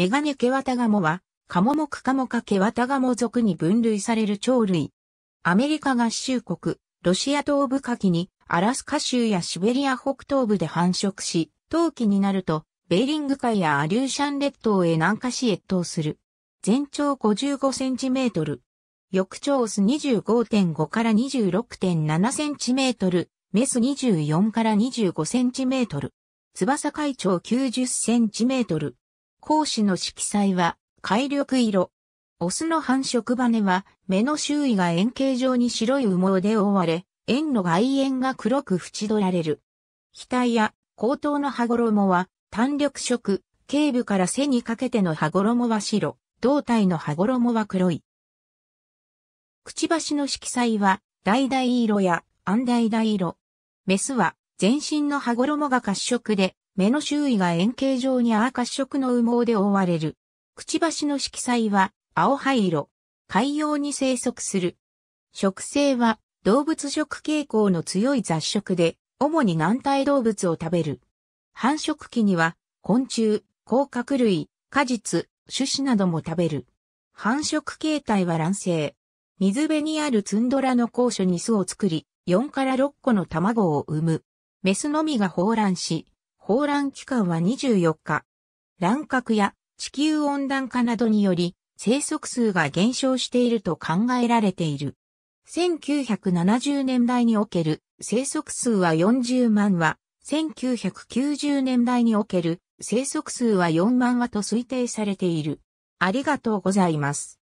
メガネケワタガモは、カモモクカモカケワタガモ属に分類される鳥類。アメリカ合衆国、ロシア東部下記に、アラスカ州やシベリア北東部で繁殖し、冬季になると、ベーリング海やアリューシャン列島へ南下し越冬する。全長55センチメートル。翌長ス25.5から26.7センチメートル。メス24から25センチメートル。翼海長90センチメートル。講子の色彩は、海緑色。オスの繁殖羽は、目の周囲が円形状に白い羽毛で覆われ、円の外縁が黒く縁取られる。額や後頭の羽衣は、単緑色、頸部から背にかけての羽衣は白、胴体の羽衣は黒い。くちばしの色彩は、橙色や暗橙色。メスは全身の羽衣が褐色で、目の周囲が円形状に赤色の羽毛で覆われる。くちばしの色彩は青灰色。海洋に生息する。植生は動物食傾向の強い雑食で、主に軟体動物を食べる。繁殖期には昆虫、甲殻類、果実、種子なども食べる。繁殖形態は卵生。水辺にあるツンドラの高所に巣を作り、4から6個の卵を産む。メスのみが放卵し、放卵期間は24日。乱獲や地球温暖化などにより生息数が減少していると考えられている。1970年代における生息数は40万羽、1990年代における生息数は4万羽と推定されている。ありがとうございます。